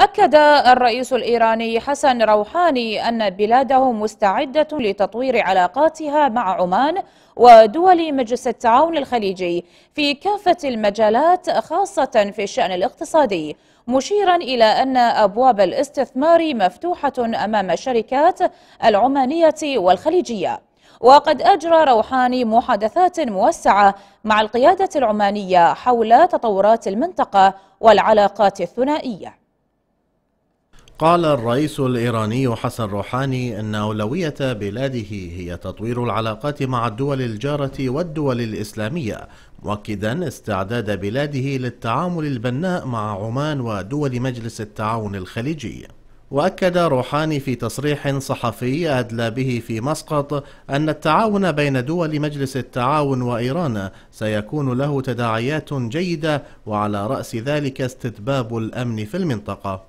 أكد الرئيس الإيراني حسن روحاني أن بلاده مستعدة لتطوير علاقاتها مع عمان ودول مجلس التعاون الخليجي في كافة المجالات خاصة في الشأن الاقتصادي مشيرا إلى أن أبواب الاستثمار مفتوحة أمام الشركات العمانية والخليجية وقد أجرى روحاني محادثات موسعة مع القيادة العمانية حول تطورات المنطقة والعلاقات الثنائية قال الرئيس الإيراني حسن روحاني أن أولوية بلاده هي تطوير العلاقات مع الدول الجارة والدول الإسلامية مؤكدا استعداد بلاده للتعامل البناء مع عمان ودول مجلس التعاون الخليجي واكد روحاني في تصريح صحفي ادلى به في مسقط ان التعاون بين دول مجلس التعاون وايران سيكون له تداعيات جيده وعلى راس ذلك استتباب الامن في المنطقه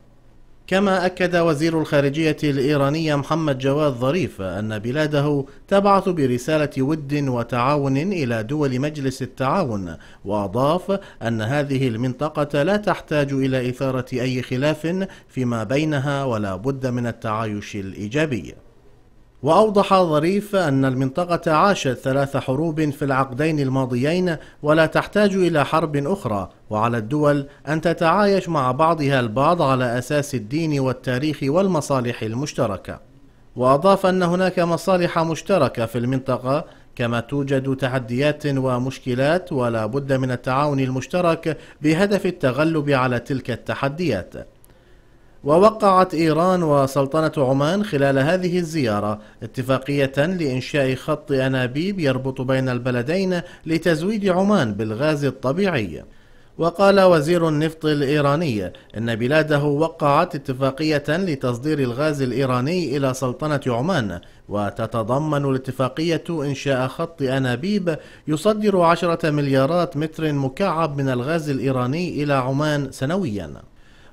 كما أكد وزير الخارجية الإيراني محمد جواد ظريف أن بلاده تبعث برسالة ود وتعاون إلى دول مجلس التعاون وأضاف أن هذه المنطقة لا تحتاج إلى إثارة أي خلاف فيما بينها ولا بد من التعايش الإيجابي وأوضح ظريف أن المنطقة عاشت ثلاث حروب في العقدين الماضيين ولا تحتاج إلى حرب أخرى وعلى الدول أن تتعايش مع بعضها البعض على أساس الدين والتاريخ والمصالح المشتركة وأضاف أن هناك مصالح مشتركة في المنطقة كما توجد تحديات ومشكلات ولا بد من التعاون المشترك بهدف التغلب على تلك التحديات ووقعت إيران وسلطنة عمان خلال هذه الزيارة اتفاقية لإنشاء خط أنابيب يربط بين البلدين لتزويد عمان بالغاز الطبيعي وقال وزير النفط الإيراني إن بلاده وقعت اتفاقية لتصدير الغاز الإيراني إلى سلطنة عمان وتتضمن الاتفاقية إنشاء خط أنابيب يصدر عشرة مليارات متر مكعب من الغاز الإيراني إلى عمان سنوياً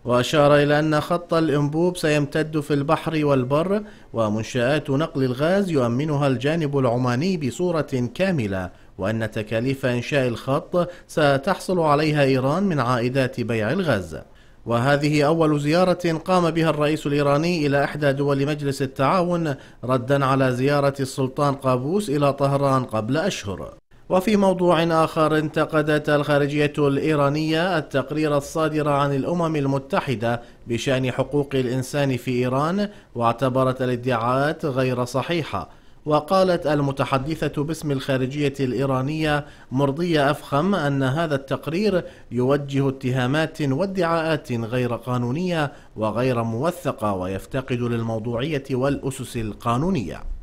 وأشار إلى أن خط الإنبوب سيمتد في البحر والبر ومنشآت نقل الغاز يؤمنها الجانب العماني بصورة كاملة وأن تكاليف إنشاء الخط ستحصل عليها إيران من عائدات بيع الغاز وهذه أول زيارة قام بها الرئيس الإيراني إلى إحدى دول مجلس التعاون ردا على زيارة السلطان قابوس إلى طهران قبل أشهر وفي موضوع آخر انتقدت الخارجية الإيرانية التقرير الصادر عن الأمم المتحدة بشأن حقوق الإنسان في إيران واعتبرت الادعاءات غير صحيحة وقالت المتحدثة باسم الخارجية الإيرانية مرضية أفخم أن هذا التقرير يوجه اتهامات وادعاءات غير قانونية وغير موثقة ويفتقد للموضوعية والأسس القانونية